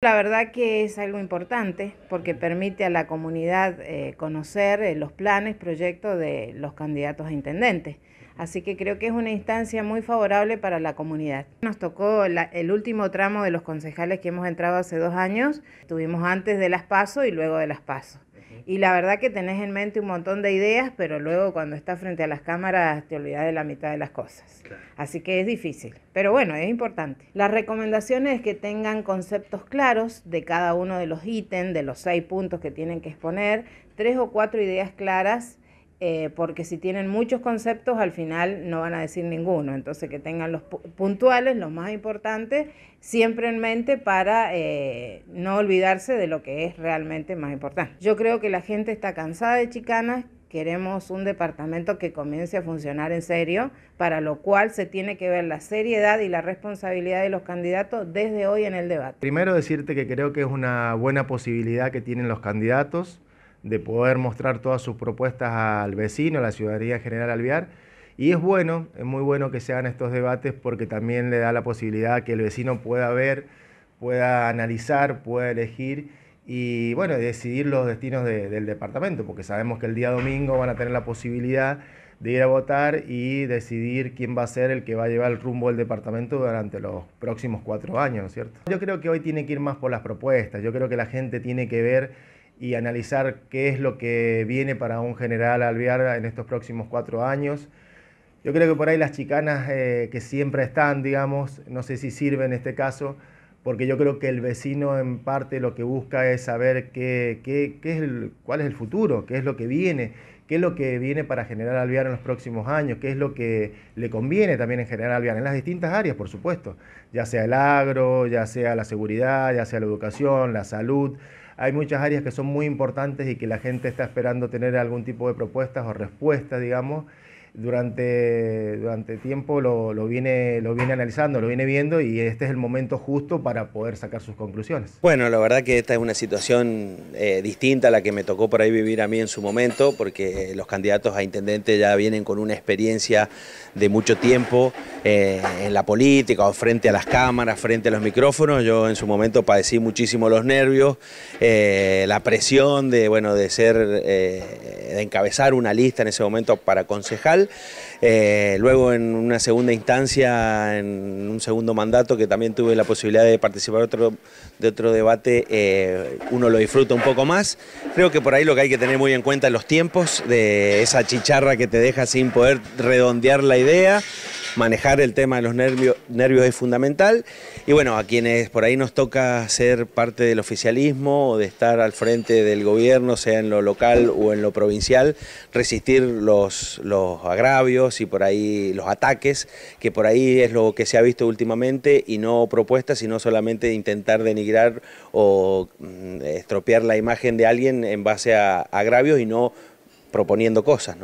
La verdad que es algo importante porque permite a la comunidad eh, conocer eh, los planes, proyectos de los candidatos a intendentes. Así que creo que es una instancia muy favorable para la comunidad. Nos tocó el último tramo de los concejales que hemos entrado hace dos años. Tuvimos antes de las PASO y luego de las PASO y la verdad que tenés en mente un montón de ideas, pero luego cuando estás frente a las cámaras te olvidas de la mitad de las cosas. Así que es difícil, pero bueno, es importante. Las recomendaciones es que tengan conceptos claros de cada uno de los ítems, de los seis puntos que tienen que exponer, tres o cuatro ideas claras eh, porque si tienen muchos conceptos, al final no van a decir ninguno. Entonces, que tengan los puntuales, los más importantes, siempre en mente para eh, no olvidarse de lo que es realmente más importante. Yo creo que la gente está cansada de chicanas. Queremos un departamento que comience a funcionar en serio, para lo cual se tiene que ver la seriedad y la responsabilidad de los candidatos desde hoy en el debate. Primero decirte que creo que es una buena posibilidad que tienen los candidatos de poder mostrar todas sus propuestas al vecino, a la ciudadanía general alvear. Y es bueno, es muy bueno que se hagan estos debates porque también le da la posibilidad que el vecino pueda ver, pueda analizar, pueda elegir y bueno, decidir los destinos del departamento, porque sabemos que el día domingo van a tener la posibilidad de ir a votar y decidir quién va a ser el que va a llevar el rumbo del departamento durante los próximos cuatro años, ¿no es cierto? Yo creo que hoy tiene que ir más por las propuestas, yo creo que la gente tiene que ver y analizar qué es lo que viene para un general alvear en estos próximos cuatro años. Yo creo que por ahí las chicanas eh, que siempre están, digamos, no sé si sirve en este caso, porque yo creo que el vecino en parte lo que busca es saber qué, qué, qué es el, cuál es el futuro, qué es lo que viene, qué es lo que viene para generar Alvear en los próximos años, qué es lo que le conviene también en general Alvear, en las distintas áreas, por supuesto, ya sea el agro, ya sea la seguridad, ya sea la educación, la salud. Hay muchas áreas que son muy importantes y que la gente está esperando tener algún tipo de propuestas o respuestas, digamos, durante, durante tiempo lo, viene, lo viene analizando, lo viene viendo y este es el momento justo para poder sacar sus conclusiones. Bueno, la verdad que esta es una situación eh, distinta a la que me tocó por ahí vivir a mí en su momento, porque eh, los candidatos a intendente ya vienen con una experiencia de mucho tiempo eh, en la política frente a las cámaras, frente a los micrófonos. Yo en su momento padecí muchísimo los nervios, la presión de, bueno, de ser de encabezar una lista en ese momento para concejal. Eh, luego en una segunda instancia, en un segundo mandato que también tuve la posibilidad de participar otro, de otro debate, eh, uno lo disfruta un poco más. Creo que por ahí lo que hay que tener muy en cuenta es los tiempos de esa chicharra que te deja sin poder redondear la idea manejar el tema de los nervios, es fundamental. Y bueno, a quienes por ahí nos toca ser parte del oficialismo o de estar al frente del gobierno, sea en lo local o en lo provincial, resistir los, los agravios y por ahí los ataques, que por ahí es lo que se ha visto últimamente, y no propuestas, sino solamente intentar denigrar o mm, estropear la imagen de alguien en base a agravios y no proponiendo cosas,